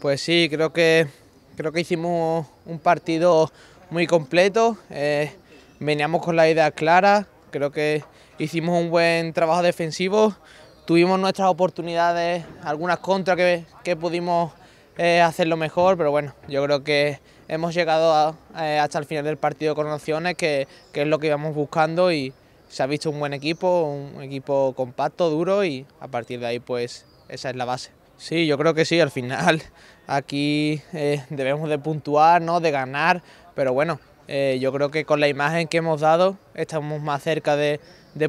Pues sí, creo que, creo que hicimos un partido muy completo, eh, veníamos con la idea clara, creo que hicimos un buen trabajo defensivo, tuvimos nuestras oportunidades, algunas contras que, que pudimos eh, hacerlo mejor, pero bueno, yo creo que hemos llegado eh, hasta el final del partido con opciones, que, que, es lo que íbamos buscando y se ha visto un buen equipo, un equipo compacto, duro y a partir de ahí pues esa es la base. Sí, yo creo que sí, al final aquí eh, debemos de puntuar, ¿no? de ganar, pero bueno, eh, yo creo que con la imagen que hemos dado estamos más cerca de,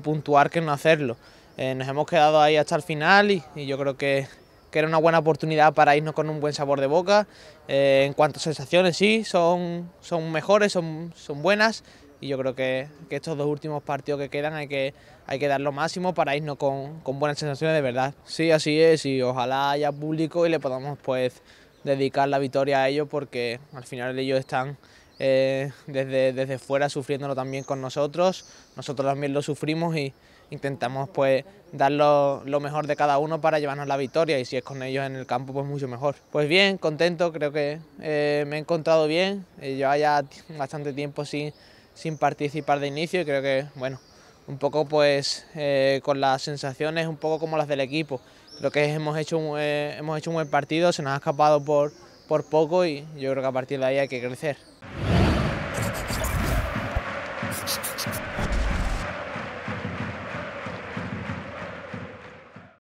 puntuar que no hacerlo. Eh, nos hemos quedado ahí hasta el final y, yo creo que, era una buena oportunidad para irnos con un buen sabor de boca. en cuanto a sensaciones, sí, son, mejores, son buenas y yo creo que, estos dos últimos partidos que quedan hay que, hay que dar lo máximo para irnos con, buenas sensaciones de verdad. Sí, así es y ojalá haya público y le podamos pues dedicar la victoria a ellos porque al final ellos están eh, desde, desde fuera sufriéndolo también con nosotros, nosotros también lo sufrimos y intentamos pues dar lo, mejor de cada uno para llevarnos la victoria y si es con ellos en el campo pues mucho mejor. Pues bien, contento, creo que eh, me he encontrado bien, yo eh, ya bastante tiempo sin sin participar de inicio y creo que, bueno, un poco pues eh, con las sensaciones, un poco como las del equipo. Creo que hemos hecho un, eh, hemos hecho un buen partido, se nos ha escapado por, por poco y yo creo que a partir de ahí hay que crecer.